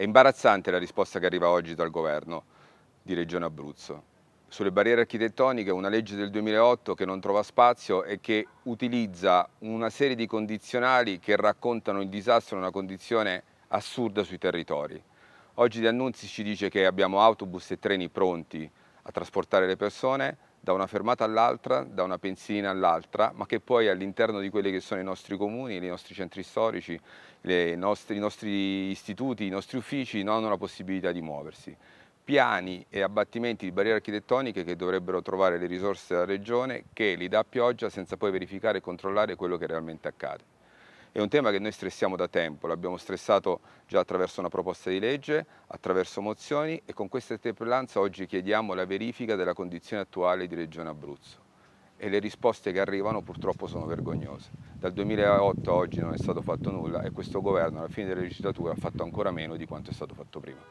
È imbarazzante la risposta che arriva oggi dal governo di Regione Abruzzo sulle barriere architettoniche, una legge del 2008 che non trova spazio e che utilizza una serie di condizionali che raccontano il disastro in una condizione assurda sui territori. Oggi De Annunzi ci dice che abbiamo autobus e treni pronti a trasportare le persone, da una fermata all'altra, da una pensilina all'altra, ma che poi all'interno di quelli che sono i nostri comuni, i nostri centri storici, nostre, i nostri istituti, i nostri uffici non hanno la possibilità di muoversi. Piani e abbattimenti di barriere architettoniche che dovrebbero trovare le risorse della Regione che li dà a pioggia senza poi verificare e controllare quello che realmente accade. È un tema che noi stressiamo da tempo, l'abbiamo stressato già attraverso una proposta di legge, attraverso mozioni e con questa interpellanza oggi chiediamo la verifica della condizione attuale di Regione Abruzzo e le risposte che arrivano purtroppo sono vergognose. Dal 2008 a oggi non è stato fatto nulla e questo governo alla fine della legislatura ha fatto ancora meno di quanto è stato fatto prima.